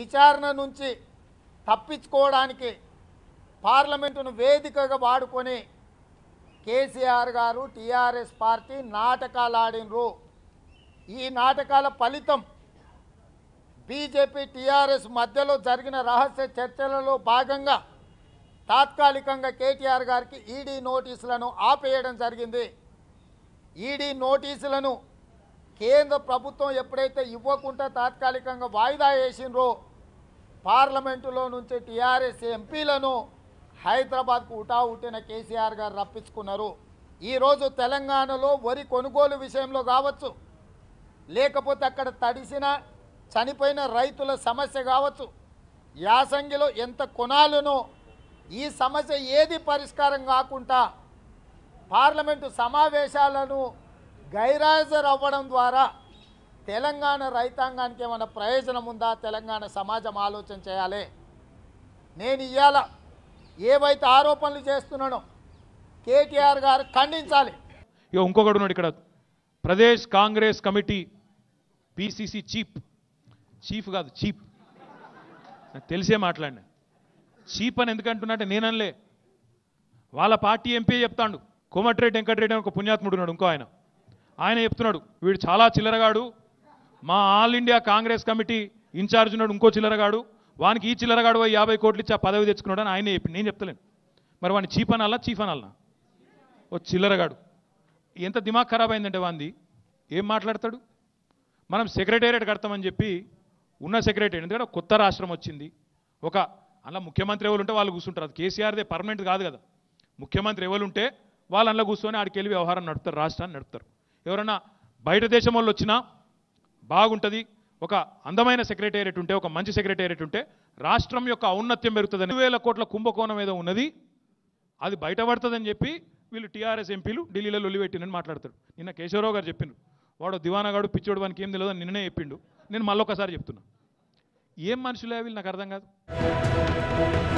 విచారణ నుంచి తప్పించుకోవడానికి పార్లమెంటును వేదికగా వాడుకొని కేసీఆర్ గారు టీఆర్ఎస్ పార్టీ నాటకాలు ఆడినరు ఈ నాటకాల ఫలితం బీజేపీ టీఆర్ఎస్ మధ్యలో జరిగిన రహస్య చర్చలలో భాగంగా తాత్కాలికంగా కేటీఆర్ గారికి ఈడీ నోటీసులను ఆపేయడం జరిగింది ఈడీ నోటీసులను కేంద్ర ప్రభుత్వం ఎప్పుడైతే ఇవ్వకుండా తాత్కాలికంగా వాయిదా వేసినరో పార్లమెంటులో నుంచి టీఆర్ఎస్ ఎంపీలను హైదరాబాద్కు ఉటావుటిన కేసీఆర్ గారు రప్పించుకున్నారు ఈరోజు తెలంగాణలో వరి కొనుగోలు విషయంలో కావచ్చు లేకపోతే అక్కడ తడిసిన చనిపోయిన రైతుల సమస్య కావచ్చు యాసంగిలో ఎంత కొనాలనో ఈ సమస్య ఏది పరిష్కారం కాకుండా పార్లమెంటు సమావేశాలను గైరాజర్ అవ్వడం ద్వారా తెలంగాణ రైతాంగానికి ఏమైనా ప్రయోజనం ఉందా తెలంగాణ సమాజం ఆలోచన చేయాలి నేను ఇవాళ ఏవైతే ఆరోపణలు చేస్తున్నానో కేటీఆర్ గారు ఖండించాలి ఇక ఇంకొకడు ఉన్నాడు ఇక్కడ Pradesh Congress committee PCC chief chief కాదు చీఫ్ నాకు తెలిసే మాట్లాడి చీప్ అని ఎందుకంటున్నట్టే నేనలే వాళ్ళ పార్టీ ఎంపీ చెప్తాడు కోమటిరెడ్డి వెంకటరెడ్డి అని ఒక పుణ్యాత్ముడు ఉన్నాడు ఇంకో ఆయన ఆయన చెప్తున్నాడు వీడు చాలా చిల్లరగాడు మా all India Congress committee incharge ఉన్నాడు ఇంకో చిల్లరగాడు వానికి ఈ చిల్లరగాడు యాభై కోట్లు ఇచ్చి ఆ పదవి తెచ్చుకున్నాడు అని ఆయనే నేను చెప్తలేను మరి వాడిని చీఫ్ అనాలా చీఫ్ అనాలనా ఓ చిల్లరగాడు ఎంత దిమాగ్ ఖరాబ్ అయిందంటే వాంది ఏం మాట్లాడతాడు మనం సెక్రటేరియట్ కడతామని చెప్పి ఉన్న సెక్రటేరియట్ ఎందుకంటే కొత్త రాష్ట్రం వచ్చింది ఒక అలా ముఖ్యమంత్రి ఎవరు ఉంటే వాళ్ళు కూర్చుంటారు అది కేసీఆర్దే పర్మనెంట్ కాదు కదా ముఖ్యమంత్రి ఎవరు ఉంటే వాళ్ళు అందులో కూర్చొని ఆడికి వెళ్ళి వ్యవహారం నడుపుతారు రాష్ట్రాన్ని నడుపుతారు ఎవరన్నా బయట దేశం వాళ్ళు వచ్చినా బాగుంటుంది ఒక అందమైన సెక్రటేరియట్ ఉంటే ఒక మంచి సెక్రటేరియట్ ఉంటే రాష్ట్రం యొక్క ఔన్నత్యం పెరుగుతుందని వేల కోట్ల కుంభకోణం ఏదో ఉన్నది అది బయటపడుతుందని చెప్పి వీళ్ళు టీఆర్ఎస్ ఎంపీలు ఢిల్లీలో లొల్లిపెట్టినని మాట్లాడతాడు నిన్న కేశవరావు గారు చెప్పిండు వాడు దివానగాడు పిచ్చోడు వానికి ఏం తెలియదు నిన్ననే చెప్పిండు నేను మళ్ళొకసారి చెప్తున్నా ఏం మనుషులే వీళ్ళు నాకు అర్థం కాదు